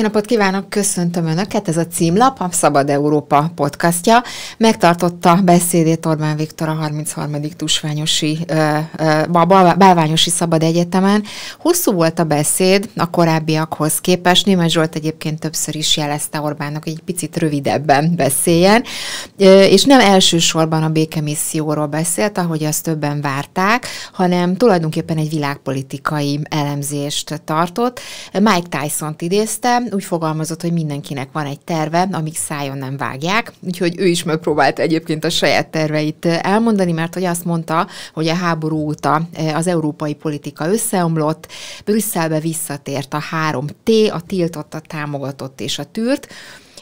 Jó napot kívánok, köszöntöm Önöket, ez a címlap, a Szabad Európa podcastja. Megtartotta beszédét Orbán Viktor a 33. tusványosi, a Bálványosi Szabad Egyetemen. Hosszú volt a beszéd a korábbiakhoz képest, német Zsolt egyébként többször is jelezte Orbánnak, hogy egy picit rövidebben beszéljen, és nem elsősorban a békemisszióról beszélt, ahogy azt többen várták, hanem tulajdonképpen egy világpolitikai elemzést tartott. Mike Tyson-t idézte, úgy fogalmazott, hogy mindenkinek van egy terve, amik szájon nem vágják, úgyhogy ő is megpróbált egyébként a saját terveit eh, elmondani, mert hogy azt mondta, hogy a háború óta eh, az európai politika összeomlott, Brüsszelbe visszatért a három T, a tiltott, a támogatott és a tűrt,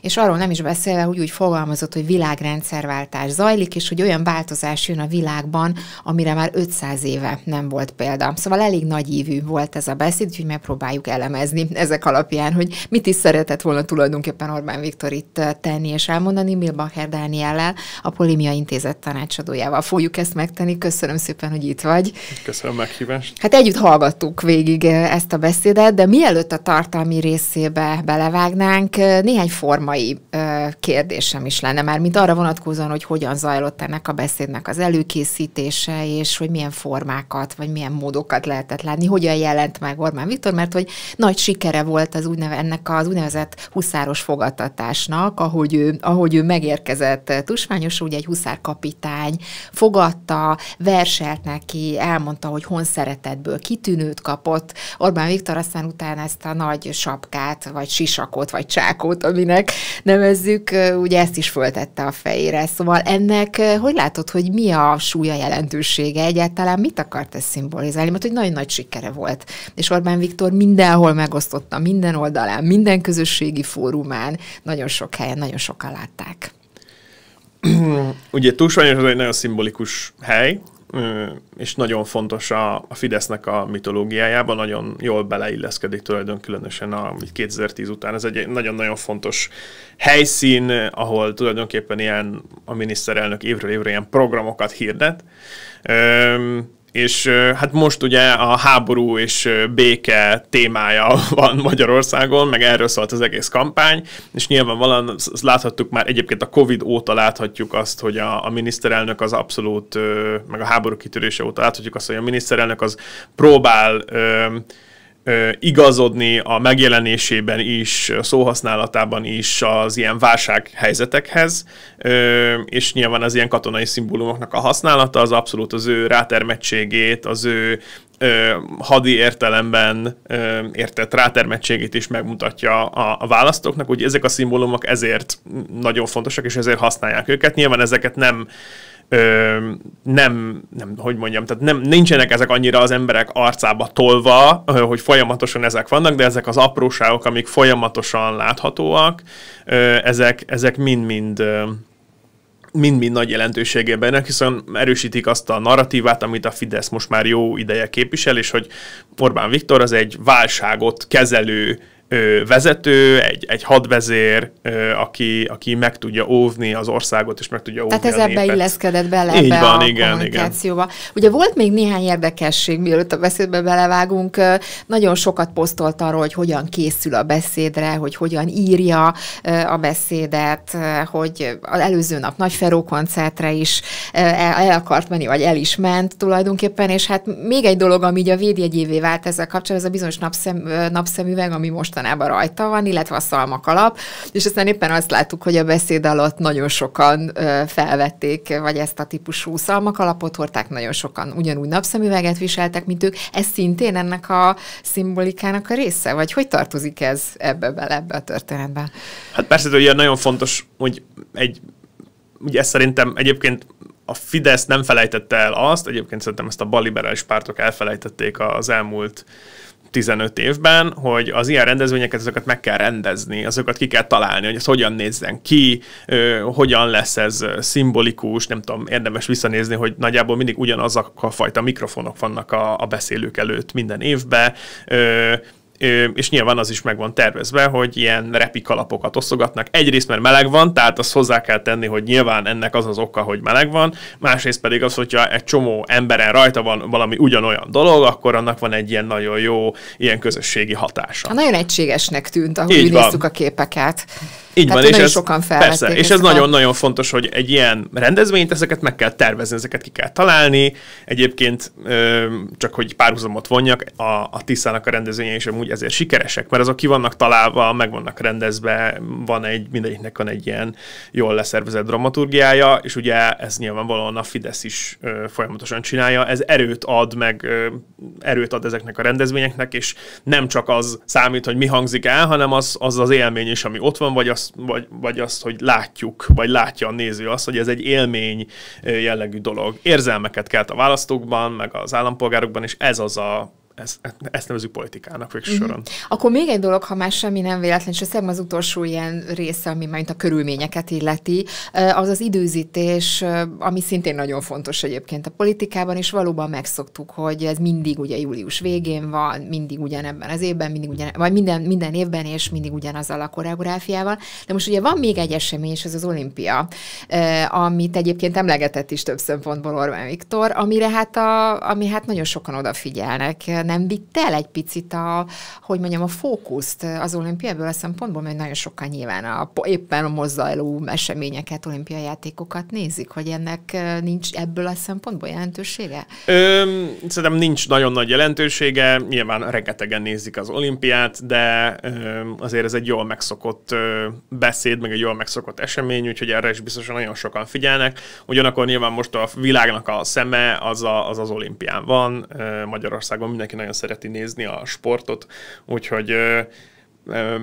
és arról nem is beszélve, hogy úgy fogalmazott, hogy világrendszerváltás zajlik, és hogy olyan változás jön a világban, amire már 500 éve nem volt példa. Szóval elég nagy ívű volt ez a beszéd, úgyhogy megpróbáljuk elemezni ezek alapján, hogy mit is szeretett volna tulajdonképpen Orbán Viktor itt eh, tenni és elmondani. Milbacher Dániellel, a Polimia Intézet tanácsadójával fogjuk ezt megtenni. Köszönöm szépen, hogy itt vagy. Köszönöm a meghívást. Hát együtt hallgattuk végig eh, ezt a beszédet, de mielőtt a tartalmi részébe belevágnánk, eh, néhány forma szakmai ö, kérdésem is lenne, már mint arra vonatkozóan, hogy hogyan zajlott ennek a beszédnek az előkészítése, és hogy milyen formákat, vagy milyen módokat lehetett látni, hogyan jelent meg Orbán Viktor, mert hogy nagy sikere volt az úgyneve, ennek az úgynevezett huszáros fogadtatásnak, ahogy ő, ahogy ő megérkezett Tusványos, ugye egy huszárkapitány fogadta, verselt neki, elmondta, hogy hon szeretetből kitűnőt kapott. Orbán Viktor aztán utána ezt a nagy sapkát, vagy sisakot, vagy csákot, aminek nevezzük, ugye ezt is föltette a fejére. Szóval ennek hogy látod, hogy mi a súlya jelentősége egyáltalán, mit akart ez szimbolizálni? Mert hogy nagyon nagy sikere volt. És Orbán Viktor mindenhol megosztotta, minden oldalán, minden közösségi fórumán, nagyon sok helyen, nagyon sokan látták. Ugye túlsványos az egy nagyon szimbolikus hely, és nagyon fontos a, a Fidesznek a mitológiájában, nagyon jól beleilleszkedik tulajdonképpen különösen a 2010 után. Ez egy nagyon-nagyon fontos helyszín, ahol tulajdonképpen ilyen a miniszterelnök évről évre ilyen programokat hirdet és hát most ugye a háború és béke témája van Magyarországon, meg erről szólt az egész kampány, és nyilvánvalóan azt láthattuk már egyébként a Covid óta láthatjuk azt, hogy a, a miniszterelnök az abszolút, meg a háború kitörése óta láthatjuk azt, hogy a miniszterelnök az próbál igazodni a megjelenésében is, a szóhasználatában is az ilyen válsághelyzetekhez, és nyilván az ilyen katonai szimbólumoknak a használata az abszolút az ő rátermettségét, az ő hadi értelemben értett rátermettségét is megmutatja a, választóknak, hogy ezek a szimbólumok ezért nagyon fontosak, és ezért használják őket. Nyilván ezeket nem ö, nem, nem, hogy mondjam, tehát nem, nincsenek ezek annyira az emberek arcába tolva, ö, hogy folyamatosan ezek vannak, de ezek az apróságok, amik folyamatosan láthatóak, ö, ezek, ezek mind-mind mind-mind nagy jelentőségében, hiszen erősítik azt a narratívát, amit a Fidesz most már jó ideje képvisel, és hogy Orbán Viktor az egy válságot kezelő ö, vezető, egy, egy hadvezér, ö, aki, aki meg tudja óvni az országot, és meg tudja óvni Tehát ez ebbe népet. illeszkedett bele Így ebbe van, a igen, kommunikációba. Igen. Ugye volt még néhány érdekesség, mielőtt a beszédbe belevágunk. Nagyon sokat posztolt arról, hogy hogyan készül a beszédre, hogy hogyan írja a beszédet, hogy az előző nap nagy koncertre is el akart menni, vagy el is ment tulajdonképpen, és hát még egy dolog, ami így a védjegyévé vált ezzel kapcsolatban, ez a bizonyos napszem, napszemüveg, ami most mostanában rajta van, illetve a szalmakalap, és aztán éppen azt láttuk, hogy a beszéd alatt nagyon sokan felvették, vagy ezt a típusú szalmakalapot hordták, nagyon sokan ugyanúgy napszemüveget viseltek, mint ők. Ez szintén ennek a szimbolikának a része, vagy hogy tartozik ez ebbe bele, ebbe a történetbe? Hát persze, hogy nagyon fontos, hogy egy ugye ez szerintem egyébként a Fidesz nem felejtette el azt, egyébként szerintem ezt a baliberális pártok elfelejtették az elmúlt 15 évben, hogy az ilyen rendezvényeket, azokat meg kell rendezni, azokat ki kell találni, hogy ez hogyan nézzen ki, ö, hogyan lesz ez szimbolikus, nem tudom, érdemes visszanézni, hogy nagyjából mindig ugyanazok a fajta mikrofonok vannak a, a beszélők előtt minden évben, ö, és nyilván az is meg van tervezve, hogy ilyen repik alapokat osztogatnak. Egyrészt, mert meleg van, tehát azt hozzá kell tenni, hogy nyilván ennek az az oka, hogy meleg van, másrészt pedig az, hogyha egy csomó emberen rajta van valami ugyanolyan dolog, akkor annak van egy ilyen nagyon jó, ilyen közösségi hatása. Hát nagyon egységesnek tűnt, ahogy Így néztük van. a képeket. Így Tehát van, és ez, sokan persze, és ez nagyon-nagyon fontos, hogy egy ilyen rendezvényt, ezeket meg kell tervezni, ezeket ki kell találni. Egyébként csak, hogy párhuzamot vonjak, a, a Tiszának a rendezvénye is amúgy ezért sikeresek, mert azok ki vannak találva, meg vannak rendezve, van egy, mindegyiknek van egy ilyen jól leszervezett dramaturgiája, és ugye ez nyilvánvalóan a Fidesz is folyamatosan csinálja. Ez erőt ad, meg erőt ad ezeknek a rendezvényeknek, és nem csak az számít, hogy mi hangzik el, hanem az az, az élmény is, ami ott van, vagy az azt, vagy, vagy azt, hogy látjuk, vagy látja a néző azt, hogy ez egy élmény jellegű dolog. Érzelmeket kelt a választókban, meg az állampolgárokban, és ez az a ezt, ezt nevezük politikának végső mhm. soron. Mm-hmm. Akkor még egy dolog, ha más semmi nem véletlen, és szerintem az utolsó ilyen része, ami majd a körülményeket illeti, az az időzítés, ami szintén nagyon fontos egyébként a politikában, és valóban megszoktuk, hogy ez mindig ugye július végén van, mindig ugyanebben az évben, mindig ugyan, vagy minden, minden évben, és mindig ugyanazzal a koreográfiával. De most ugye van még egy esemény, és ez az olimpia, amit egyébként emlegetett is több szempontból Orbán Viktor, amire hát, a, ami hát nagyon sokan odafigyelnek nem vitt el egy picit a, hogy mondjam, a fókuszt az olimpiából a szempontból, mert nagyon sokan nyilván a, éppen a mozzajló eseményeket, olimpiai játékokat nézik, hogy ennek nincs ebből a szempontból jelentősége? Ö, szerintem nincs nagyon nagy jelentősége, nyilván rengetegen nézik az olimpiát, de ö, azért ez egy jól megszokott ö, beszéd, meg egy jól megszokott esemény, úgyhogy erre is biztosan nagyon sokan figyelnek. Ugyanakkor nyilván most a világnak a szeme az a, az, az olimpián van, Magyarországon mindenki nagyon szereti nézni a sportot, úgyhogy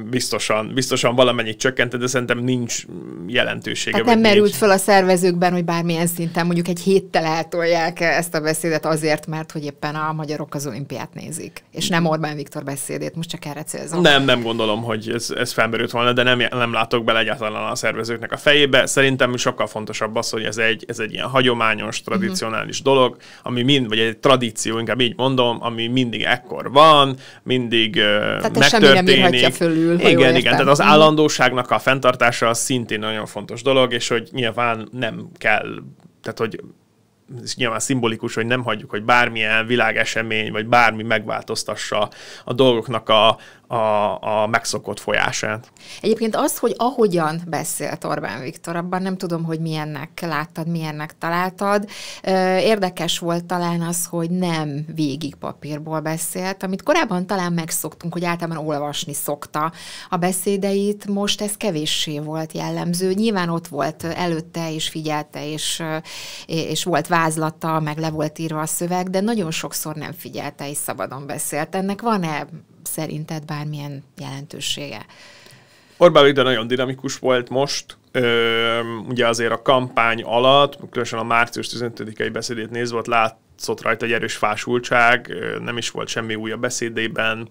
biztosan, biztosan valamennyit csökkentett, de szerintem nincs jelentősége. Tehát nem nincs. merült fel a szervezőkben, hogy bármilyen szinten mondjuk egy héttel eltolják -e ezt a beszédet azért, mert hogy éppen a magyarok az olimpiát nézik, és nem Orbán Viktor beszédét, most csak erre célzom. Nem, nem gondolom, hogy ez, ez felmerült volna, de nem, nem látok bele egyáltalán a szervezőknek a fejébe. Szerintem sokkal fontosabb az, hogy ez egy, ez egy ilyen hagyományos, mhm. tradicionális mm-hmm. dolog, ami mind, vagy egy tradíció, inkább így mondom, ami mindig ekkor van, mindig uh, Tehát megtörténik, fölül. Igen, igen, igen, tehát az mhm. állandóságnak a fenntartása az szintén nagyon fontos dolog, és hogy nyilván nem kell, tehát hogy és nyilván szimbolikus, hogy nem hagyjuk, hogy bármilyen világesemény, vagy bármi megváltoztassa a dolgoknak a, a, a megszokott folyását. Egyébként az, hogy ahogyan beszélt Orbán Viktor, abban nem tudom, hogy milyennek láttad, milyennek találtad. Érdekes volt talán az, hogy nem végig papírból beszélt, amit korábban talán megszoktunk, hogy általában olvasni szokta a beszédeit, most ez kevéssé volt jellemző. Nyilván ott volt előtte, és figyelte, és, és volt vázlata, meg le volt írva a szöveg, de nagyon sokszor nem figyelte, és szabadon beszélt. Ennek van-e szerinted bármilyen jelentősége? Orbán Viktor nagyon dinamikus volt most, Ö, ugye azért a kampány alatt, különösen a március 15-i beszédét nézve, ott látszott rajta egy erős fásultság, nem is volt semmi új a beszédében,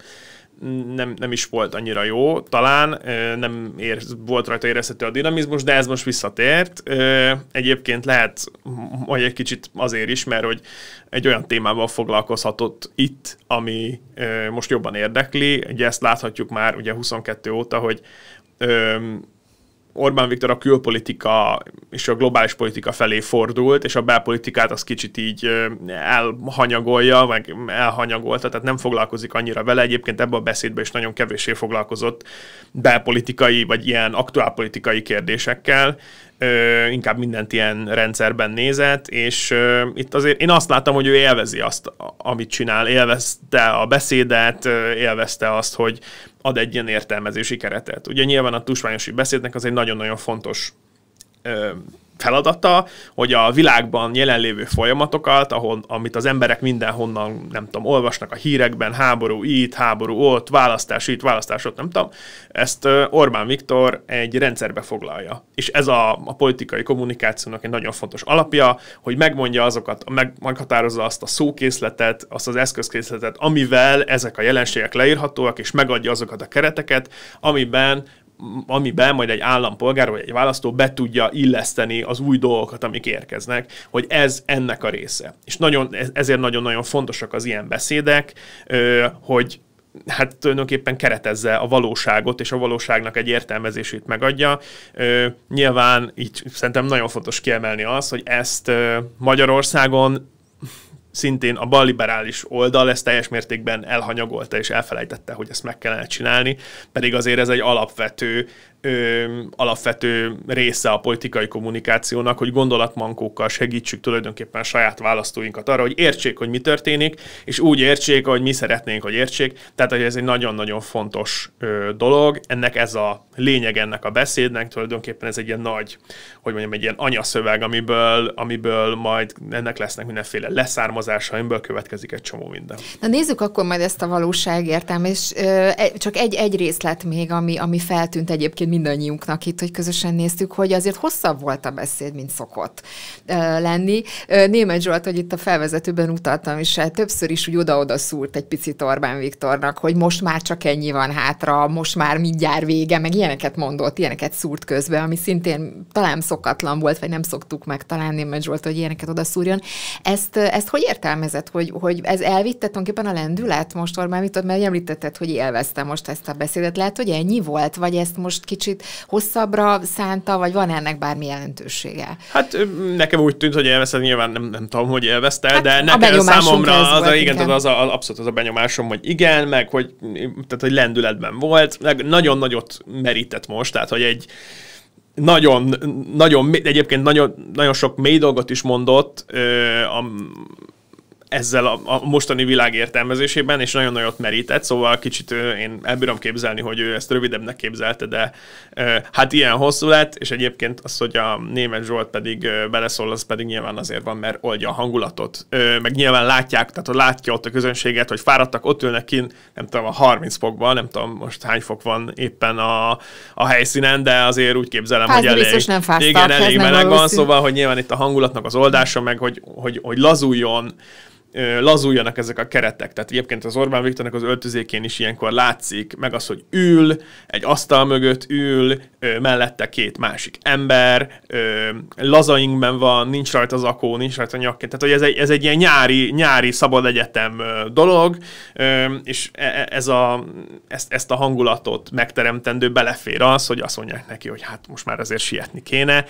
nem, nem is volt annyira jó, talán nem ér, volt rajta érezhető a dinamizmus, de ez most visszatért. Egyébként lehet, hogy egy kicsit azért is, mert hogy egy olyan témával foglalkozhatott itt, ami most jobban érdekli. Ugye ezt láthatjuk már ugye 22 óta, hogy Orbán Viktor a külpolitika és a globális politika felé fordult, és a belpolitikát az kicsit így elhanyagolja, meg elhanyagolta, tehát nem foglalkozik annyira vele. Egyébként ebben a beszédben is nagyon kevéssé foglalkozott belpolitikai, vagy ilyen aktuálpolitikai kérdésekkel ö, inkább mindent ilyen rendszerben nézett, és ö, itt azért én azt láttam, hogy ő élvezi azt, amit csinál, élvezte a beszédet, ö, élvezte azt, hogy ad egy ilyen értelmezési keretet. Ugye nyilván a tusványosi beszédnek az egy nagyon-nagyon fontos feladata, hogy a világban jelenlévő folyamatokat, ahol, amit az emberek mindenhonnan, nem tudom, olvasnak a hírekben, háború itt, háború ott, választás itt, választás ott, nem tudom, ezt Orbán Viktor egy rendszerbe foglalja. És ez a, a politikai kommunikációnak egy nagyon fontos alapja, hogy megmondja azokat, meg, meghatározza azt a szókészletet, azt az eszközkészletet, amivel ezek a jelenségek leírhatóak, és megadja azokat a kereteket, amiben amiben majd egy állampolgár vagy egy választó be tudja illeszteni az új dolgokat, amik érkeznek, hogy ez ennek a része. És nagyon, ezért nagyon-nagyon fontosak az ilyen beszédek, hogy hát tulajdonképpen keretezze a valóságot, és a valóságnak egy értelmezését megadja. Ö, nyilván így szerintem nagyon fontos kiemelni azt, hogy ezt Magyarországon szintén a balliberális oldal ezt teljes mértékben elhanyagolta és elfelejtette, hogy ezt meg kellene csinálni, pedig azért ez egy alapvető ö, alapvető része a politikai kommunikációnak, hogy gondolatmankókkal segítsük tulajdonképpen a saját választóinkat arra, hogy értsék, hogy mi történik, és úgy értsék, hogy mi szeretnénk, hogy értsék. Tehát, hogy ez egy nagyon-nagyon fontos ö, dolog. Ennek ez a lényeg ennek a beszédnek, tulajdonképpen ez egy ilyen nagy, hogy mondjam, egy ilyen anyaszöveg, amiből, amiből majd ennek lesznek mindenféle leszármazása, amiből következik egy csomó minden. Na nézzük akkor majd ezt a valóságértelmet, és ö, e, csak egy-egy részlet még, ami, ami feltűnt egyébként mindannyiunknak itt, hogy közösen néztük, hogy azért hosszabb volt a beszéd, mint szokott lenni. Német Zsolt, hogy itt a felvezetőben utaltam, és hát többször is úgy oda-oda szúrt egy picit Orbán Viktornak, hogy most már csak ennyi van hátra, most már mindjárt vége, meg ilyeneket mondott, ilyeneket szúrt közbe, ami szintén talán szokatlan volt, vagy nem szoktuk meg talán Német Zsolt, hogy ilyeneket oda szúrjon. Ezt, ezt hogy értelmezett, hogy, hogy ez elvitte tulajdonképpen a lendület most Orbán Viktor, mert említetted, hogy élvezte most ezt a beszédet. Lehet, hogy ennyi volt, vagy ezt most kicsit kicsit hosszabbra szánta, vagy van ennek bármi jelentősége? Hát nekem úgy tűnt, hogy elveszed, nyilván nem, nem tudom, hogy elveszte, hát de nekem a számomra az, volt, a, igen, igen. az a, abszolút az a benyomásom, hogy igen, meg hogy, tehát, hogy lendületben volt, meg nagyon nagyot merített most, tehát hogy egy nagyon, nagyon, egyébként nagyon, nagyon sok mély dolgot is mondott, ö, a, ezzel a, a mostani világ értelmezésében, és nagyon nagyot merített, szóval kicsit én elbírom képzelni, hogy ő ezt rövidebbnek képzelte, de hát ilyen hosszú lett, és egyébként az, hogy a német Zsolt pedig beleszól, az pedig nyilván azért van, mert oldja a hangulatot. Meg nyilván látják, tehát látja ott a közönséget, hogy fáradtak, ott ülnek kint, nem tudom, a 30 fokban, nem tudom most hány fok van éppen a, a helyszínen, de azért úgy képzelem, hát, hogy elég, nem fáztak, igen, elég meleg van, szóval, hogy nyilván itt a hangulatnak az oldása, meg hogy, hogy, hogy lazuljon, lazuljanak ezek a keretek. Tehát egyébként az Orbán Viktornak az öltözékén is ilyenkor látszik, meg az, hogy ül, egy asztal mögött ül, mellette két másik ember, lazainkben van, nincs rajta zakó, nincs rajta nyakként. Tehát, hogy ez egy, ez egy ilyen nyári, nyári szabad egyetem dolog, és e, e, ez a, ezt, ezt a hangulatot megteremtendő belefér az, hogy azt mondják neki, hogy hát most már azért sietni kéne.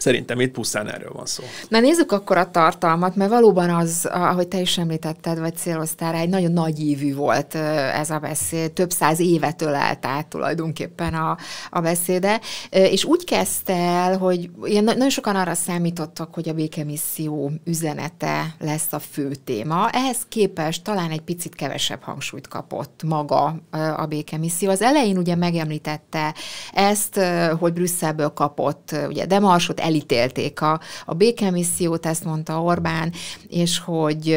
Szerintem itt pusztán erről van szó. Na nézzük akkor a tartalmat, mert valóban az, ahogy te is említetted, vagy céloztál egy nagyon nagy ívű volt ez a beszéd, több száz évet ölelt át tulajdonképpen a, a beszéde, és úgy kezdte el, hogy ilyen, nagyon sokan arra számítottak, hogy a békemisszió üzenete lesz a fő téma. Ehhez képest talán egy picit kevesebb hangsúlyt kapott maga a békemisszió. Az elején ugye megemlítette ezt, hogy Brüsszelből kapott ugye demarsot, elítélték a, a békemissziót, ezt mondta Orbán, és hogy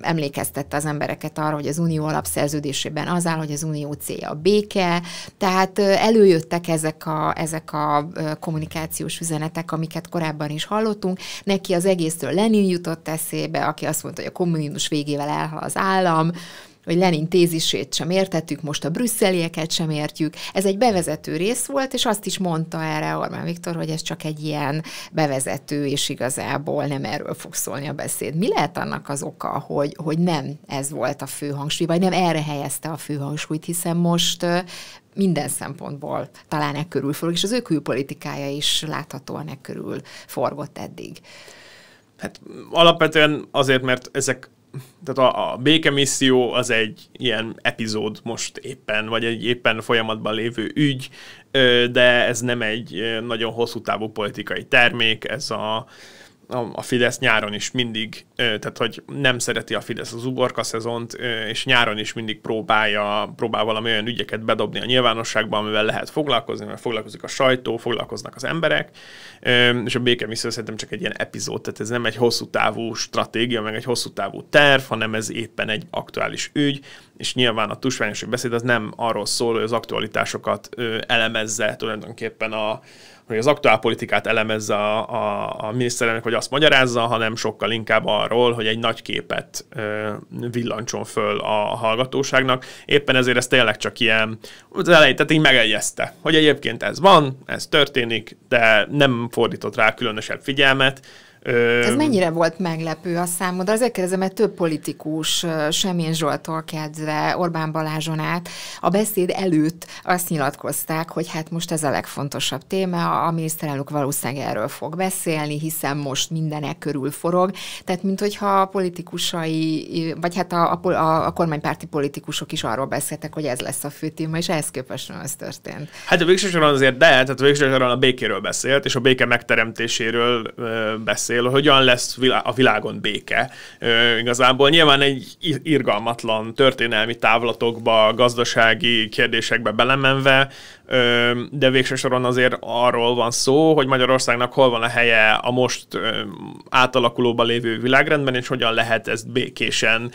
emlékeztette az embereket arra, hogy az unió alapszerződésében az áll, hogy az unió célja a béke, tehát előjöttek ezek a, ezek a kommunikációs üzenetek, amiket korábban is hallottunk. Neki az egészről Lenin jutott eszébe, aki azt mondta, hogy a kommunizmus végével elhal az állam, vagy Lenin tézisét sem értettük, most a brüsszelieket sem értjük. Ez egy bevezető rész volt, és azt is mondta erre Orbán Viktor, hogy ez csak egy ilyen bevezető, és igazából nem erről fog szólni a beszéd. Mi lehet annak az oka, hogy, hogy nem ez volt a fő hangsúly, vagy nem erre helyezte a fő hangsúlyt, hiszen most minden szempontból talán e körül forog, és az ő külpolitikája is láthatóan e körül forgott eddig. Hát alapvetően azért, mert ezek tehát a, a békemisszió az egy ilyen epizód most éppen, vagy egy éppen folyamatban lévő ügy, de ez nem egy nagyon hosszú távú politikai termék, ez a a Fidesz nyáron is mindig, tehát hogy nem szereti a Fidesz az uborka szezont, és nyáron is mindig próbálja, próbál valami olyan ügyeket bedobni a nyilvánosságba, amivel lehet foglalkozni, mert foglalkozik a sajtó, foglalkoznak az emberek, és a béke békemisszió szerintem csak egy ilyen epizód, tehát ez nem egy hosszú távú stratégia, meg egy hosszú távú terv, hanem ez éppen egy aktuális ügy, és nyilván a tusványosi beszéd az nem arról szól, hogy az aktualitásokat elemezze tulajdonképpen a, hogy az aktuálpolitikát elemezze a, a, a miniszterelnök, hogy azt magyarázza, hanem sokkal inkább arról, hogy egy nagy képet ö, villancson föl a hallgatóságnak. Éppen ezért ez tényleg csak ilyen, az elejét, tehát így megegyezte, hogy egyébként ez van, ez történik, de nem fordított rá különösebb figyelmet, ez mennyire volt meglepő a számodra? Azért kérdezem, mert több politikus, Semjén Zsoltól kezdve, Orbán Balázson át, a beszéd előtt azt nyilatkozták, hogy hát most ez a legfontosabb téma, a miniszterelnök valószínűleg erről fog beszélni, hiszen most mindenek körül forog. Tehát, mint hogyha a politikusai, vagy hát a, a, a kormánypárti politikusok is arról beszéltek, hogy ez lesz a fő téma, és ehhez képest nem az történt. Hát a végsősorban azért de, tehát a végsősorban a békéről beszélt, és a béke megteremtéséről beszélt beszél, hogyan lesz a világon béke. igazából nyilván egy irgalmatlan történelmi távlatokba, gazdasági kérdésekbe belemenve, de végső soron azért arról van szó, hogy Magyarországnak hol van a helye a most átalakulóban lévő világrendben, és hogyan lehet ezt békésen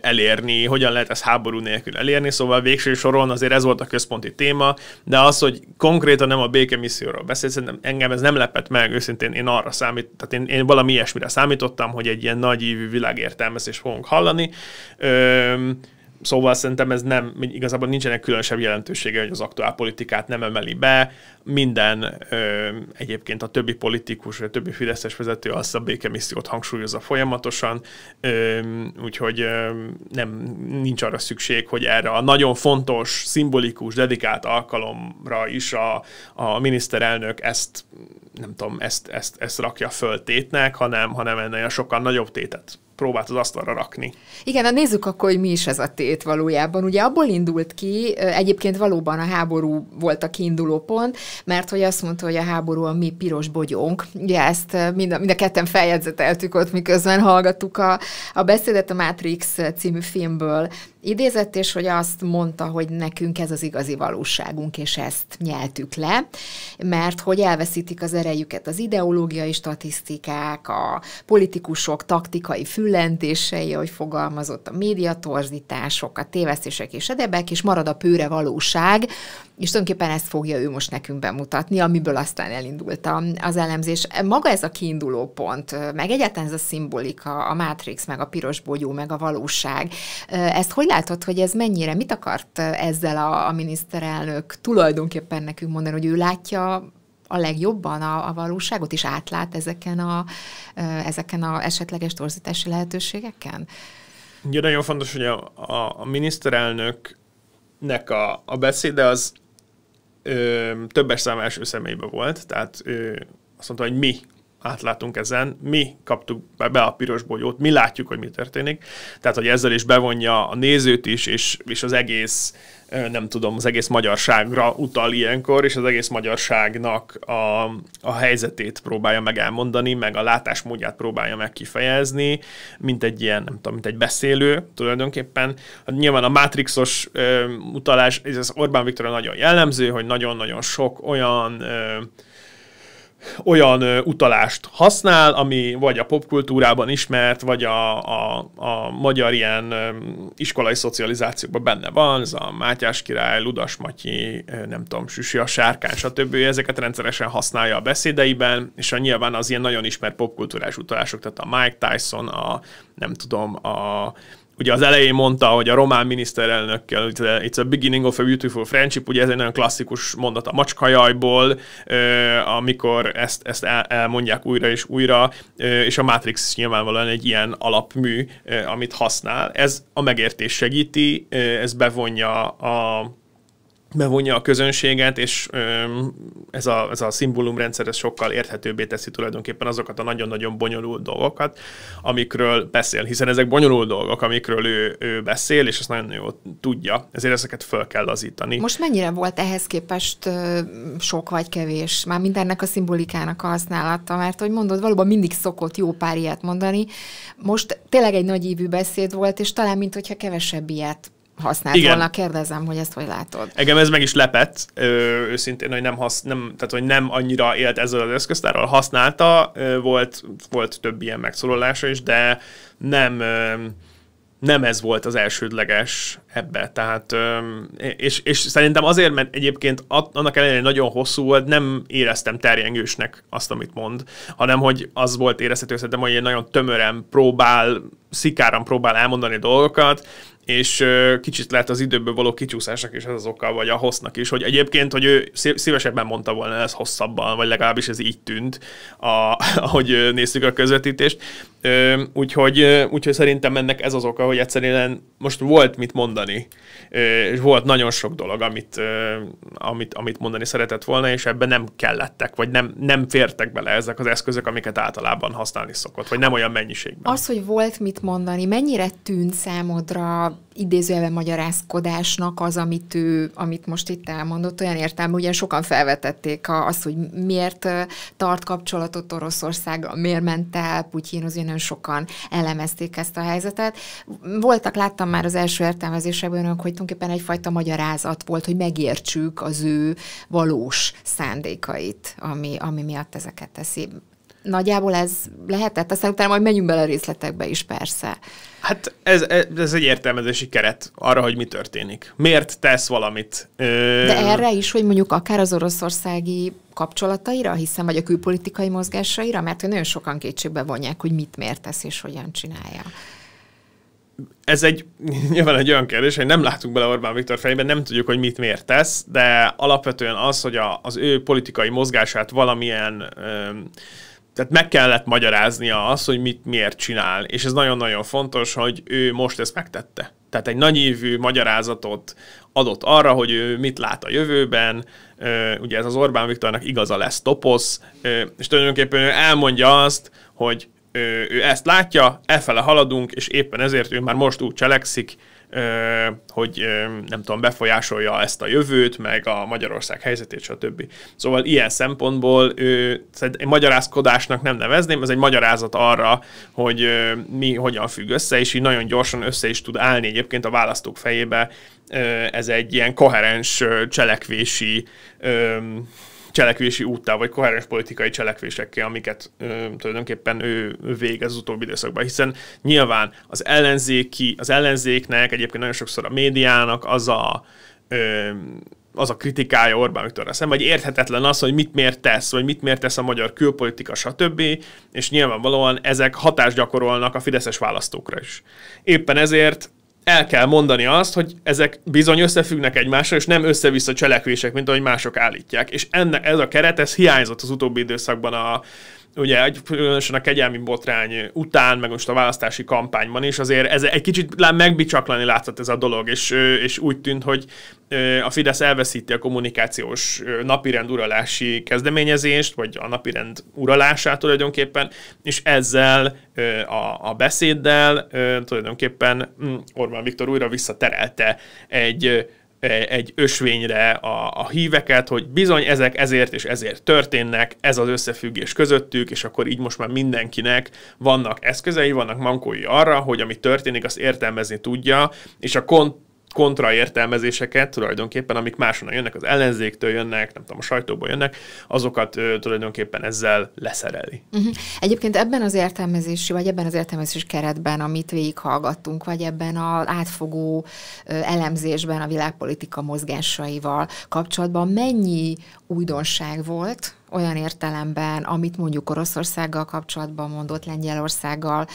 elérni, hogyan lehet ezt háború nélkül elérni, szóval végső soron azért ez volt a központi téma, de az, hogy konkrétan nem a béke misszióról engem ez nem lepett meg, őszintén én arra számít, tehát én én, én valami ilyesmire számítottam, hogy egy ilyen nagy ívű világértelmezést fogunk hallani. Ö, Szóval szerintem ez nem, igazából nincsenek különösebb jelentősége, hogy az aktuál politikát nem emeli be. Minden ö, egyébként a többi politikus, a többi fideszes vezető azt a békemissziót hangsúlyozza folyamatosan, ö, úgyhogy ö, nem, nincs arra szükség, hogy erre a nagyon fontos, szimbolikus, dedikált alkalomra is a, a miniszterelnök ezt, nem tudom, ezt, ezt, ezt rakja föl tétnek, hanem, hanem ennél sokkal nagyobb tétet próbált az asztalra rakni. Igen, hát nézzük akkor, hogy mi is ez a tét valójában. Ugye abból indult ki, egyébként valóban a háború volt a kiinduló pont, mert hogy azt mondta, hogy a háború a mi piros bogyónk. Ugye ezt mind a, mind a ketten feljegyzeteltük ott, miközben hallgattuk a, a beszédet a Matrix című filmből idézett, és hogy azt mondta, hogy nekünk ez az igazi valóságunk, és ezt nyeltük le, mert hogy elveszítik az erejüket az ideológiai statisztikák, a politikusok taktikai fülle, billentései, ahogy fogalmazott, a médiatorzítások, a tévesztések és edebek, és marad a pőre valóság, és tulajdonképpen ezt fogja ő most nekünk bemutatni, amiből aztán elindult az elemzés. Maga ez a kiinduló pont, meg egyáltalán ez a szimbolika, a Matrix, meg a piros bogyó, meg a valóság. Ezt hogy látod, hogy ez mennyire, mit akart ezzel a, a miniszterelnök tulajdonképpen nekünk mondani, hogy ő látja a legjobban a, a valóságot, is átlát ezeken a, ezeken a esetleges torzítási lehetőségeken? Ugye nagyon fontos, hogy a, a, a miniszterelnöknek a, a beszéde az ö, többes szám első személyben volt, tehát ö, azt mondta, hogy mi átlátunk ezen, mi kaptuk be a piros bolyót, mi látjuk, hogy mi történik, tehát hogy ezzel is bevonja a nézőt is, és, és az egész nem tudom, az egész magyarságra utal ilyenkor, és az egész magyarságnak a, a helyzetét próbálja meg elmondani, meg a látásmódját próbálja meg kifejezni, mint egy ilyen, nem tudom, mint egy beszélő tulajdonképpen. Hát nyilván a Matrixos ö, utalás, ez az Orbán Viktor nagyon jellemző, hogy nagyon-nagyon sok olyan ö, olyan ö, utalást használ, ami vagy a popkultúrában ismert, vagy a, a, a magyar ilyen ö, iskolai szocializációkban benne van, ez a Mátyás király, Ludas Matyi, ö, nem tudom, Süsi a sárkány, stb. Ezeket rendszeresen használja a beszédeiben, és a nyilván az ilyen nagyon ismert popkultúrás utalások, tehát a Mike Tyson, a nem tudom, a ugye az elején mondta, hogy a román miniszterelnökkel, it's a beginning of a beautiful friendship, ugye ez egy nagyon klasszikus mondat a macskajajból, amikor ezt, ezt elmondják újra és újra, és a Matrix nyilvánvalóan egy ilyen alapmű, amit használ. Ez a megértés segíti, ez bevonja a bevonja a közönséget, és ez a, ez a szimbólumrendszer ez sokkal érthetőbbé teszi tulajdonképpen azokat a nagyon-nagyon bonyolult dolgokat, amikről beszél, hiszen ezek bonyolult dolgok, amikről ő, ő beszél, és ezt nagyon jól tudja, ezért ezeket föl kell lazítani. Most mennyire volt ehhez képest sok vagy kevés? Már mindennek a szimbolikának a használata, mert hogy mondod, valóban mindig szokott jó pár ilyet mondani. Most tényleg egy nagy ívű beszéd volt, és talán mint hogyha kevesebb ilyet használt Igen. volna. Kérdezem, hogy ezt hogy látod. Engem ez meg is lepett, ö, őszintén, hogy nem, hasz, nem, tehát, hogy nem annyira élt ezzel az eszköztárral, használta, ö, volt, volt több ilyen megszólalása is, de nem, ö, nem ez volt az elsődleges ebbe. Tehát, ö, és, és szerintem azért, mert egyébként annak ellenére nagyon hosszú volt, nem éreztem terjengősnek azt, amit mond, hanem hogy az volt érezhető szerintem, hogy egy nagyon tömören próbál, szikáran próbál elmondani dolgokat, és kicsit lehet az időből való kicsúszásnak is ez az oka, vagy a hossznak is, hogy egyébként, hogy ő szívesebben mondta volna ez hosszabban, vagy legalábbis ez így tűnt, a, ahogy néztük a közvetítést. Úgyhogy, úgyhogy szerintem ennek ez az oka, hogy egyszerűen most volt mit mondani, és volt nagyon sok dolog, amit, amit, amit mondani szeretett volna, és ebben nem kellettek, vagy nem, nem fértek bele ezek az eszközök, amiket általában használni szokott, vagy nem olyan mennyiségben. Az, hogy volt mit mondani, mennyire tűnt számodra idézőjelben magyarázkodásnak az, amit ő, amit most itt elmondott, olyan értelme, ugye sokan felvetették azt, hogy miért tart kapcsolatot Oroszországgal, miért ment el Putyin, az nagyon sokan elemezték ezt a helyzetet. Voltak, láttam már az első értelmezésekben, hogy tulajdonképpen egyfajta magyarázat volt, hogy megértsük az ő valós szándékait, ami, ami miatt ezeket teszi nagyjából ez lehetett, aztán utána majd menjünk bele a részletekbe is persze. Hát ez, ez egy értelmezési keret arra, hogy mi történik. Miért tesz valamit? Ö... De erre is, hogy mondjuk akár az oroszországi kapcsolataira, hiszen vagy a külpolitikai mozgásaira, mert nagyon sokan kétségbe vonják, hogy mit miért tesz és hogyan csinálja ez egy nyilván egy olyan kérdés, hogy nem látunk bele Orbán Viktor fejében, nem tudjuk, hogy mit miért tesz, de alapvetően az, hogy a, az ő politikai mozgását valamilyen Ö, tehát meg kellett magyaráznia azt, hogy mit miért csinál. És ez nagyon-nagyon fontos, hogy ő most ezt megtette. Tehát egy nagyívű magyarázatot adott arra, hogy ő mit lát a jövőben, ugye ez az Orbán Viktornak igaza lesz toposz, és tulajdonképpen ő elmondja azt, hogy ő ezt látja, efele haladunk, és éppen ezért ő már most úgy cselekszik, hogy nem tudom, befolyásolja ezt a jövőt, meg a Magyarország helyzetét, stb. Szóval ilyen szempontból ő, egy magyarázkodásnak nem nevezném, ez egy magyarázat arra, hogy mi hogyan függ össze, és így nagyon gyorsan össze is tud állni egyébként a választók fejébe ez egy ilyen koherens cselekvési cselekvési úttá, vagy koherens politikai cselekvésekkel, amiket ö, tulajdonképpen ő végez az utóbbi időszakban, hiszen nyilván az ellenzéki, az ellenzéknek, egyébként nagyon sokszor a médiának az a ö, az a kritikája Orbán Viktorra szemben, vagy érthetetlen az, hogy mit miért tesz, vagy mit miért tesz a magyar külpolitika, stb. És nyilvánvalóan ezek hatást gyakorolnak a fideszes választókra is. Éppen ezért el kell mondani azt, hogy ezek bizony összefüggnek egymással, és nem össze-vissza cselekvések, mint ahogy mások állítják. És ennek, ez a keret, ez hiányzott az utóbbi időszakban a, ugye különösen a kegyelmi botrány után, meg most a választási kampányban is, azért ez egy kicsit megbicsaklani látszott ez a dolog, és, és úgy tűnt, hogy a Fidesz elveszíti a kommunikációs napirend uralási kezdeményezést, vagy a napirend uralását tulajdonképpen, és ezzel a, a beszéddel tulajdonképpen mm, Orbán Viktor újra visszaterelte egy egy ösvényre a, a híveket, hogy bizony ezek ezért és ezért történnek, ez az összefüggés közöttük, és akkor így most már mindenkinek vannak eszközei, vannak mankói arra, hogy ami történik, azt értelmezni tudja, és a kont kontraértelmezéseket tulajdonképpen, amik máshonnan jönnek, az ellenzéktől jönnek, nem tudom, a sajtóból jönnek, azokat ö, tulajdonképpen ezzel leszereli. Uh-huh. Egyébként ebben az értelmezési, vagy ebben az értelmezési keretben, amit végighallgattunk, vagy ebben az átfogó ö, elemzésben a világpolitika mozgásaival kapcsolatban mennyi újdonság volt, olyan értelemben, amit mondjuk Oroszországgal kapcsolatban mondott, Lengyelországgal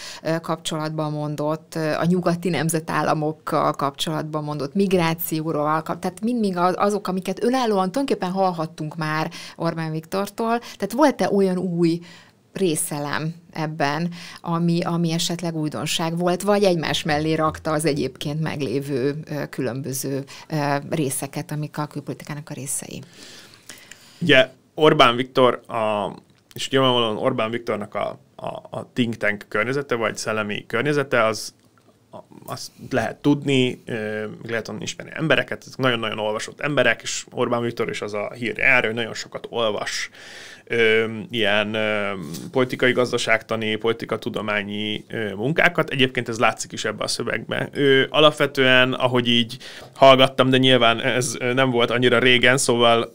kapcsolatban mondott, a nyugati nemzetállamokkal kapcsolatban mondott, migrációról, tehát mind azok, amiket önállóan tulajdonképpen hallhattunk már Orbán Viktortól, tehát volt-e olyan új részelem ebben, ami, ami esetleg újdonság volt, vagy egymás mellé rakta az egyébként meglévő különböző részeket, amik a külpolitikának a részei. Ugye Orbán Viktor, a, és nyilvánvalóan Orbán Viktornak a, a, a think tank környezete, vagy szellemi környezete, az azt lehet tudni, meg lehet ismerni embereket, ezek nagyon-nagyon olvasott emberek, és Orbán Viktor is az a hír erről, nagyon sokat olvas ilyen politikai gazdaságtani, politikatudományi munkákat. Egyébként ez látszik is ebbe a szövegben. Ő alapvetően, ahogy így hallgattam, de nyilván ez nem volt annyira régen, szóval,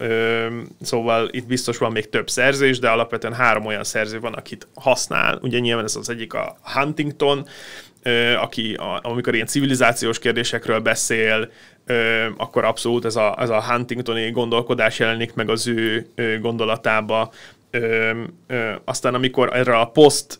szóval itt biztos van még több szerzés, de alapvetően három olyan szerző van, akit használ. Ugye nyilván ez az egyik a Huntington, aki a, amikor ilyen civilizációs kérdésekről beszél, akkor abszolút ez a, ez a Huntingtoni gondolkodás jelenik meg az ő gondolatába. Ö, ö, aztán amikor erre a post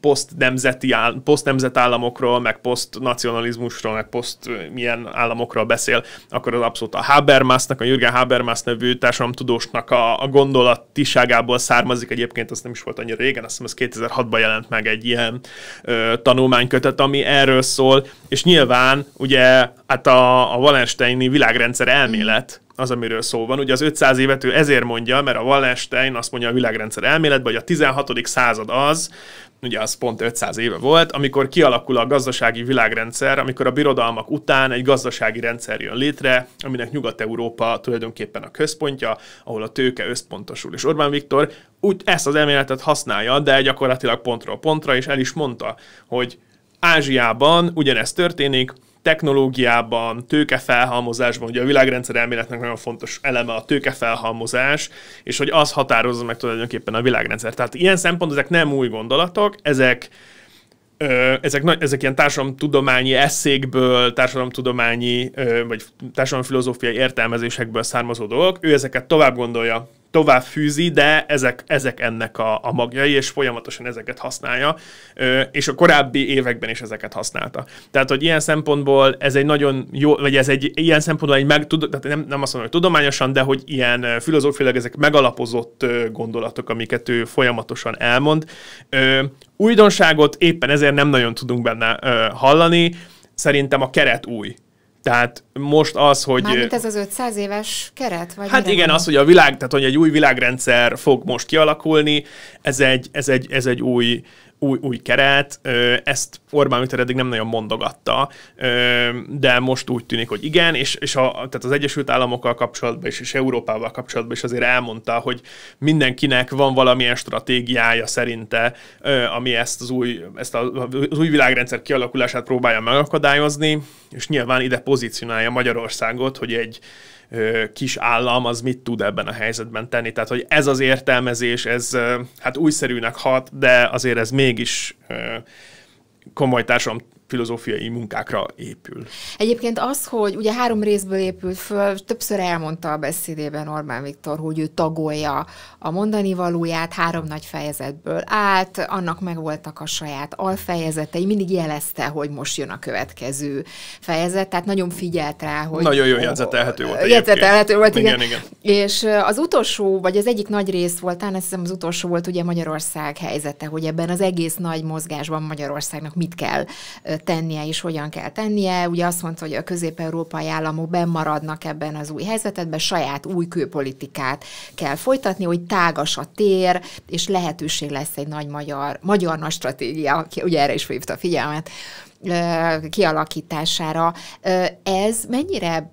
posztnemzeti, posztnemzetállamokról, meg posztnacionalizmusról, meg poszt milyen államokról beszél, akkor az abszolút a Habermasnak, a Jürgen Habermas nevű társadalomtudósnak a, a gondolatiságából származik. Egyébként az nem is volt annyira régen, azt hiszem ez 2006-ban jelent meg egy ilyen ö, tanulmánykötet, ami erről szól, és nyilván ugye hát a, a Wallensteini világrendszer elmélet, az, amiről szó van. Ugye az 500 évet ő ezért mondja, mert a Wallenstein azt mondja a világrendszer elméletben, hogy a 16. század az, ugye az pont 500 éve volt, amikor kialakul a gazdasági világrendszer, amikor a birodalmak után egy gazdasági rendszer jön létre, aminek Nyugat-Európa tulajdonképpen a központja, ahol a tőke összpontosul. És Orbán Viktor úgy ezt az elméletet használja, de gyakorlatilag pontról pontra, és el is mondta, hogy Ázsiában ugyanezt történik, technológiában, tőkefelhalmozásban, ugye a világrendszer elméletnek nagyon fontos eleme a tőkefelhalmozás, és hogy az határozza meg tulajdonképpen a világrendszer. Tehát ilyen szempont ezek nem új gondolatok, ezek Ö, ezek, ezek ilyen társadalomtudományi eszékből, társadalomtudományi ö, vagy társadalomfilozófiai értelmezésekből származó dolgok, ő ezeket tovább gondolja, tovább fűzi, de ezek, ezek ennek a, a magjai, és folyamatosan ezeket használja, és a korábbi években is ezeket használta. Tehát, hogy ilyen szempontból ez egy nagyon jó, vagy ez egy ilyen szempontból egy meg, tud, tehát nem, nem azt mondom, hogy tudományosan, de hogy ilyen filozófileg ezek megalapozott gondolatok, amiket ő folyamatosan elmond. Újdonságot éppen ezért nem nagyon tudunk benne hallani, szerintem a keret új. Tehát most az, hogy... Mármint ez az 500 éves keret? Vagy hát igen, van? az, hogy a világ, tehát hogy egy új világrendszer fog most kialakulni, ez egy, ez egy, ez egy új, új, új keret, ezt Orbán Viktor eddig nem nagyon mondogatta, de most úgy tűnik, hogy igen, és, és a, tehát az Egyesült Államokkal kapcsolatban is, és Európával kapcsolatban is azért elmondta, hogy mindenkinek van valamilyen stratégiája szerinte, ami ezt az új, ezt a, az új világrendszer kialakulását próbálja megakadályozni, és nyilván ide pozícionálja Magyarországot, hogy egy kis állam az mit tud ebben a helyzetben tenni. Tehát, hogy ez az értelmezés, ez hát újszerűnek hat, de azért ez mégis komoly társadalom filozófiai munkákra épül. Egyébként az, hogy ugye három részből épül föl, többször elmondta a beszédében Orbán Viktor, hogy ő tagolja a mondani valóját, három nagy fejezetből állt, annak megvoltak a saját alfejezetei, mindig jelezte, hogy most jön a következő fejezet, tehát nagyon figyelt rá, hogy... Nagyon jó jegyzetelhető volt Jegyzetelhető volt, igen. igen. igen. És az utolsó, vagy az egyik nagy rész volt, talán azt hiszem az utolsó volt ugye Magyarország helyzete, hogy ebben az egész nagy mozgásban Magyarországnak mit kell tennie és hogyan kell tennie. Ugye azt mondta, hogy a közép-európai államok bemaradnak ebben az új helyzetben, saját új külpolitikát kell folytatni, hogy tágas a tér, és lehetőség lesz egy nagy magyar, magyar nagy stratégia, ugye erre is fölhívta a figyelmet, kialakítására. Ez mennyire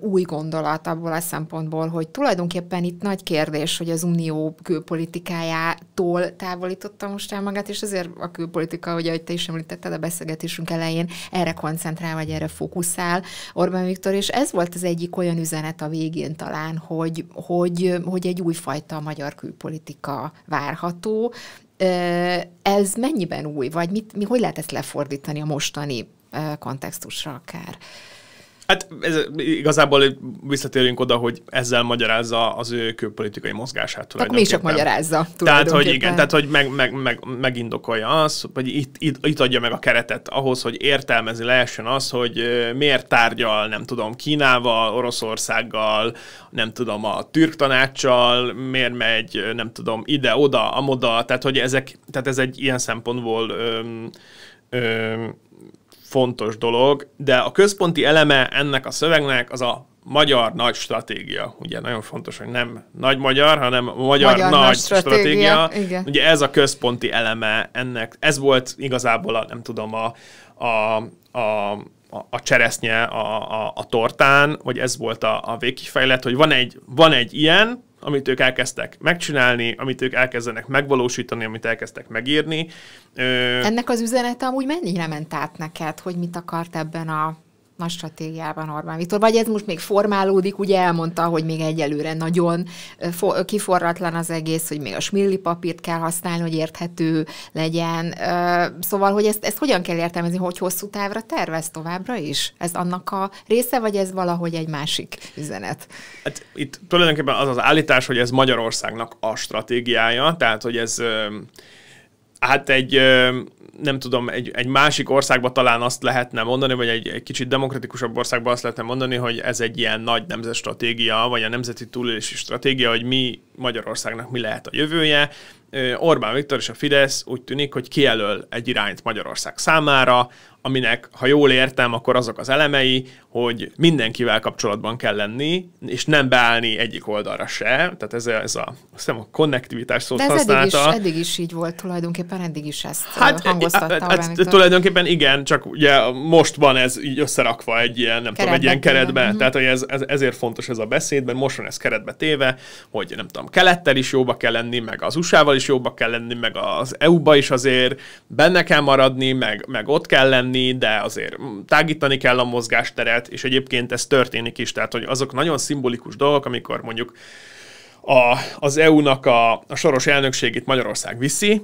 új gondolat abból a szempontból, hogy tulajdonképpen itt nagy kérdés, hogy az unió külpolitikájától távolította most el magát, és azért a külpolitika, ugye, ahogy te is említetted a beszélgetésünk elején, erre koncentrál, vagy erre fókuszál Orbán Viktor, és ez volt az egyik olyan üzenet a végén talán, hogy, hogy, hogy egy újfajta magyar külpolitika várható, ez mennyiben új, vagy mit, mi, hogy lehet ezt lefordítani a mostani kontextusra akár? Hát ez, igazából visszatérünk oda, hogy ezzel magyarázza az ő külpolitikai mozgását tulajdonképpen. mi csak magyarázza Tehát, hogy igen, tehát, hogy meg, meg, meg, megindokolja azt, hogy itt, itt, itt adja meg a keretet ahhoz, hogy értelmezni lehessen az, hogy miért tárgyal, nem tudom, Kínával, Oroszországgal, nem tudom, a türk tanácssal, miért megy, nem tudom, ide-oda, amoda, tehát, hogy ezek, tehát ez egy ilyen szempontból öm, öm, fontos dolog, de a központi eleme ennek a szövegnek az a magyar nagy stratégia. Ugye nagyon fontos, hogy nem nagy magyar, hanem magyar, magyar nagy, nagy stratégia. stratégia. Igen. Ugye ez a központi eleme ennek. Ez volt igazából a, nem tudom, a, a, a a, a cseresznye a, a, a tortán, vagy ez volt a, a végkifejlet, hogy van egy, van egy ilyen, amit ők elkezdtek megcsinálni, amit ők elkezdenek megvalósítani, amit elkezdtek megírni. Ö... Ennek az üzenete amúgy mennyire ment át neked, hogy mit akart ebben a nagy stratégiában Orbán Viktor, vagy ez most még formálódik, ugye elmondta, hogy még egyelőre nagyon kiforratlan az egész, hogy még a smilli papírt kell használni, hogy érthető legyen. Szóval, hogy ezt, ezt hogyan kell értelmezni, hogy hosszú távra tervez továbbra is? Ez annak a része, vagy ez valahogy egy másik üzenet? Hát itt tulajdonképpen az az állítás, hogy ez Magyarországnak a stratégiája, tehát, hogy ez hát egy nem tudom, egy, egy másik országban talán azt lehetne mondani, vagy egy, egy kicsit demokratikusabb országban azt lehetne mondani, hogy ez egy ilyen nagy nemzetstratégia, vagy a nemzeti túlélési stratégia, hogy mi Magyarországnak mi lehet a jövője, Orbán Viktor és a Fidesz úgy tűnik, hogy kijelöl egy irányt Magyarország számára, aminek, ha jól értem, akkor azok az elemei, hogy mindenkivel kapcsolatban kell lenni, és nem beállni egyik oldalra se. Tehát ez a, ez a, azt hiszem, a konnektivitás szót De ez használta. Eddig is, eddig is így volt tulajdonképpen, eddig is ezt hát, hangoztatta hát, hát, Tulajdonképpen igen, csak ugye most van ez így összerakva egy ilyen, nem keretbe tudom, egy ilyen keretbe. Téve. Tehát hogy ez, ez, ezért fontos ez a beszéd, mert most van ez keretbe téve, hogy nem tudom, kelettel is jóba kell lenni, meg az usa is jobbak kell lenni, meg az EU-ba is azért benne kell maradni, meg, meg ott kell lenni, de azért tágítani kell a mozgásteret, és egyébként ez történik is, tehát hogy azok nagyon szimbolikus dolgok, amikor mondjuk a, az EU-nak a, a soros elnökségét Magyarország viszi,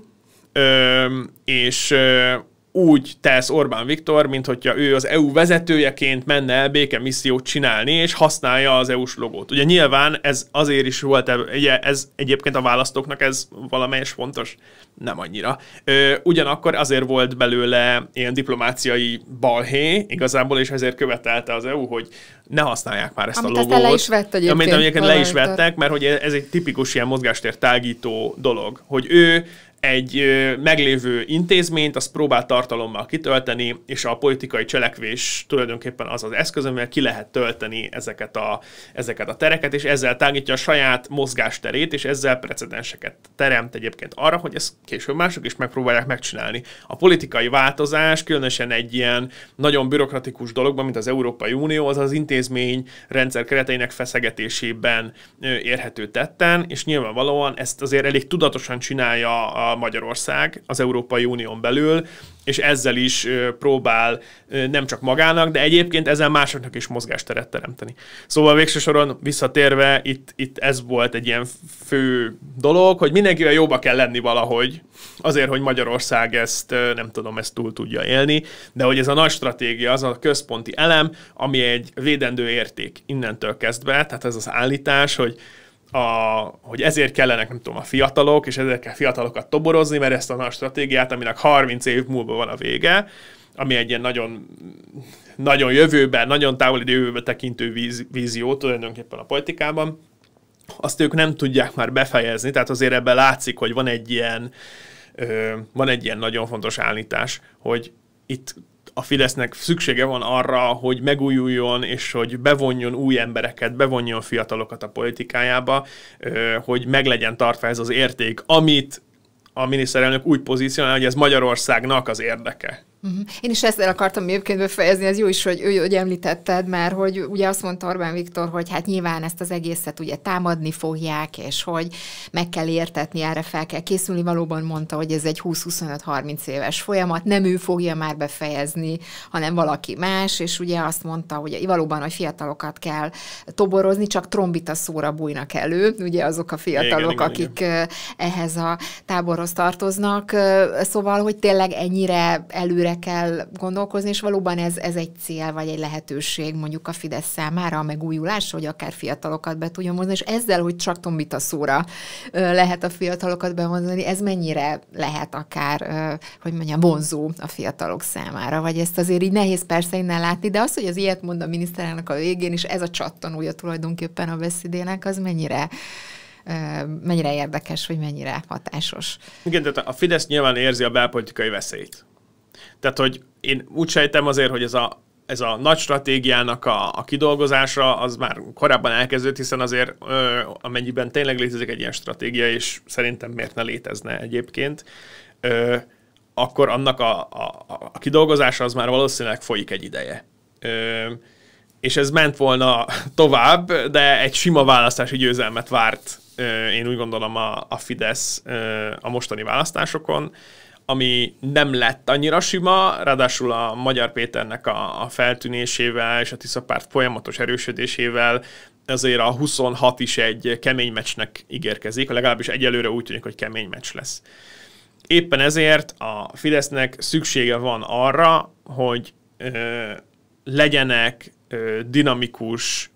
ö, és ö, úgy tesz Orbán Viktor, mint hogyha ő az EU vezetőjeként menne el missziót csinálni, és használja az EU-s logót. Ugye nyilván ez azért is volt, ugye ez egyébként a választóknak ez valamelyes fontos, nem annyira. ugyanakkor azért volt belőle ilyen diplomáciai balhé, igazából, és ezért követelte az EU, hogy ne használják már ezt amit a logót. le is vett egyébként. Amit le is vettek, mert hogy ez egy tipikus ilyen mozgástér tágító dolog, hogy ő egy meglévő intézményt, azt próbál tartalommal kitölteni, és a politikai cselekvés tulajdonképpen az az eszköz, amivel ki lehet tölteni ezeket a, ezeket a tereket, és ezzel tágítja a saját mozgásterét, és ezzel precedenseket teremt egyébként arra, hogy ezt később mások is megpróbálják megcsinálni. A politikai változás, különösen egy ilyen nagyon bürokratikus dologban, mint az Európai Unió, az az intézmény rendszer kereteinek feszegetésében érhető tetten, és nyilvánvalóan ezt azért elég tudatosan csinálja a Magyarország az Európai Unión belül, és ezzel is próbál nem csak magának, de egyébként ezzel másoknak is mozgásteret teremteni. Szóval végső soron visszatérve, itt, itt ez volt egy ilyen fő dolog, hogy mindenkivel jóba kell lenni valahogy, azért, hogy Magyarország ezt, nem tudom, ezt túl tudja élni, de hogy ez a nagy stratégia, az a központi elem, ami egy védendő érték innentől kezdve, tehát ez az állítás, hogy a, hogy ezért kellenek, nem tudom, a fiatalok, és ezért kell fiatalokat toborozni, mert ezt a nagy stratégiát, aminek 30 év múlva van a vége, ami egy ilyen nagyon, nagyon jövőben, nagyon távoli jövőben tekintő víz, vízió tulajdonképpen a politikában, azt ők nem tudják már befejezni, tehát azért ebben látszik, hogy van egy ilyen, ö, van egy ilyen nagyon fontos állítás, hogy itt a Fidesznek szüksége van arra, hogy megújuljon, és hogy bevonjon új embereket, bevonjon fiatalokat a politikájába, hogy meg legyen tartva ez az érték, amit a miniszterelnök úgy pozícionál, hogy ez Magyarországnak az érdeke. Uh-huh. Én is ezt el akartam egyébként befejezni, ez jó is, hogy, ő, hogy említetted, mert hogy ugye azt mondta Orbán Viktor, hogy hát nyilván ezt az egészet ugye támadni fogják, és hogy meg kell értetni, erre fel kell készülni. Valóban mondta, hogy ez egy 20-25-30 éves folyamat, nem ő fogja már befejezni, hanem valaki más, és ugye azt mondta, hogy valóban, hogy fiatalokat kell toborozni, csak trombita szóra bújnak elő, ugye azok a fiatalok, igen, akik igen, igen. ehhez a táborhoz tartoznak, szóval, hogy tényleg ennyire előre előre kell gondolkozni, és valóban ez, ez egy cél, vagy egy lehetőség mondjuk a Fidesz számára a megújulás, hogy akár fiatalokat be tudjon mozni, és ezzel, hogy csak tombita szóra lehet a fiatalokat bevonzani, ez mennyire lehet akár, hogy mondjam, vonzó a fiatalok számára, vagy ezt azért így nehéz persze innen látni, de az, hogy az ilyet mond a miniszterelnök a végén, és ez a csattanúja tulajdonképpen a beszédének, az mennyire mennyire érdekes, vagy mennyire hatásos. Igen, tehát a Fidesz nyilván érzi a belpolitikai veszélyt. Tehát, hogy én úgy sejtem azért, hogy ez a, ez a nagy stratégiának a, a kidolgozása az már korábban elkezdődött, hiszen azért ö, amennyiben tényleg létezik egy ilyen stratégia, és szerintem miért ne létezne egyébként, ö, akkor annak a, a, a kidolgozása az már valószínűleg folyik egy ideje. Ö, és ez ment volna tovább, de egy sima választási győzelmet várt, ö, én úgy gondolom, a, a Fidesz ö, a mostani választásokon ami nem lett annyira sima, ráadásul a Magyar Péternek a, a feltűnésével és a Tisza párt folyamatos erősödésével ezért a 26 is egy kemény meccsnek ígérkezik, legalábbis egyelőre úgy tűnik, hogy kemény meccs lesz. Éppen ezért a Fidesznek szüksége van arra, hogy ö, legyenek ö, dinamikus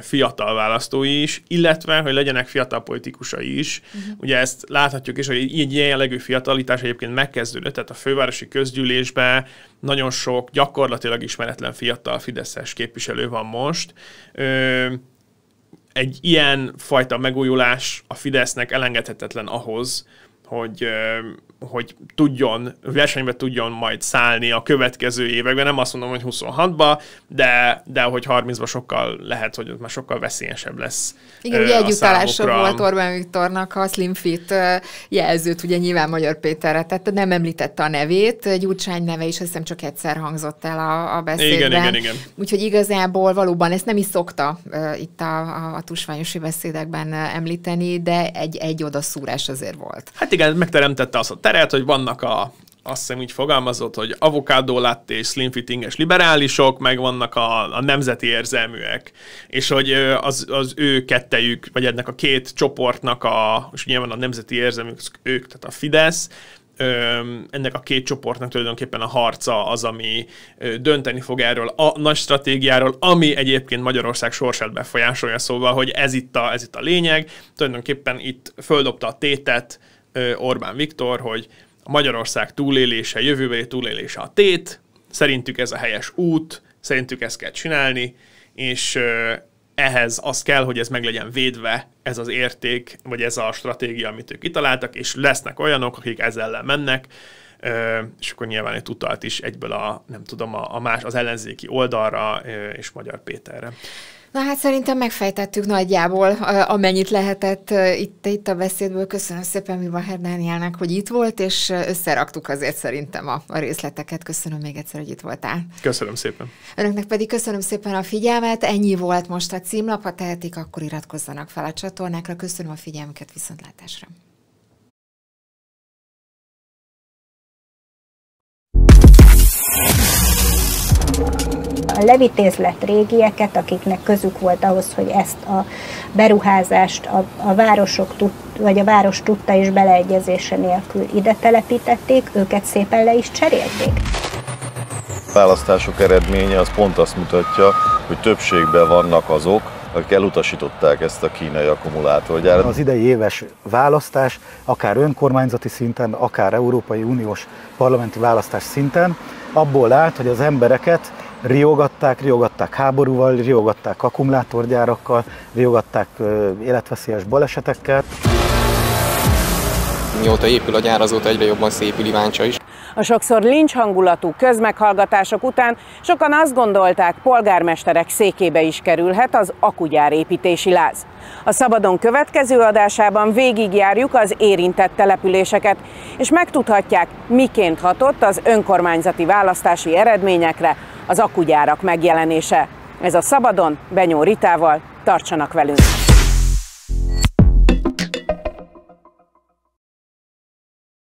fiatal választói is, illetve, hogy legyenek fiatal politikusai is. Uh-huh. Ugye ezt láthatjuk is, hogy így ilyen jellegű fiatalítás egyébként megkezdődött, tehát a fővárosi közgyűlésben nagyon sok gyakorlatilag ismeretlen fiatal fideszes képviselő van most. Ö, egy ilyen fajta megújulás a Fidesznek elengedhetetlen ahhoz, hogy hogy tudjon, versenybe tudjon majd szállni a következő években, nem azt mondom, hogy 26-ba, de, de hogy 30-ba sokkal lehet, hogy ott már sokkal veszélyesebb lesz. Igen, ugye egy utalása volt Orbán Viktornak a Slim Fit jelzőt, ugye nyilván Magyar Péterre, tehát nem említette a nevét, Gyurcsány neve is, azt hiszem csak egyszer hangzott el a, a beszédben. Igen, igen, igen. Úgyhogy igazából valóban ezt nem is szokta uh, itt a, a, a tusványosi beszédekben említeni, de egy, egy odaszúrás azért volt. Hát igen, megteremtette azt a lehet, hogy vannak a, azt hiszem úgy fogalmazott, hogy avokádó látté és slim fittinges liberálisok, meg vannak a, a nemzeti érzelműek, és hogy az, az ő kettejük, vagy ennek a két csoportnak a, és nyilván a nemzeti érzelmük, ők, tehát a Fidesz, ennek a két csoportnak tulajdonképpen a harca az, ami dönteni fog erről a nagy stratégiáról, ami egyébként Magyarország sorsát befolyásolja, szóval, hogy ez itt a, ez itt a lényeg, tulajdonképpen itt földobta a tétet, Orbán Viktor, hogy a Magyarország túlélése, jövőbeli túlélése a tét, szerintük ez a helyes út, szerintük ezt kell csinálni, és ehhez az kell, hogy ez meg legyen védve, ez az érték, vagy ez a stratégia, amit ők kitaláltak, és lesznek olyanok, akik ezzel ellen mennek, és akkor nyilván egy utalt is egyből a, nem tudom, a, a más, az ellenzéki oldalra és Magyar Péterre. Na hát szerintem megfejtettük nagyjából, eh, amennyit lehetett eh, itt, itt a beszédből. Köszönöm szépen Milva Herdániának, hogy itt volt, és eh, összeraktuk azért szerintem a, a részleteket. Köszönöm még egyszer, hogy itt voltál. Köszönöm szépen. Önöknek pedig köszönöm szépen a figyelmet. Ennyi volt most a címlap. Ha tehetik, akkor iratkozzanak fel a csatornákra. Köszönöm a figyelmüket, viszontlátásra. you a levitézlet régieket, akiknek közük volt ahhoz, hogy ezt a beruházást a, a városok tud, vagy a város tudta és beleegyezése nélkül ide telepítették, őket szépen le is cserélték. A választások eredménye az pont azt mutatja, hogy többségben vannak azok, akik elutasították ezt a kínai akkumulátorgyárat. Az idei éves választás, akár önkormányzati szinten, akár Európai Uniós parlamenti választás szinten, abból állt, hogy az embereket riogatták, riogatták háborúval, riogatták akkumulátorgyárakkal, riogatták életveszélyes balesetekkel. Mióta épül a gyár, azóta egyre jobban szépül Iváncsa is. A sokszor lincs hangulatú közmeghallgatások után sokan azt gondolták, polgármesterek székébe is kerülhet az akugyár építési láz. A Szabadon következő adásában végigjárjuk az érintett településeket, és megtudhatják, miként hatott az önkormányzati választási eredményekre az akugyárak megjelenése. Ez a Szabadon, Benyó Ritával, tartsanak velünk!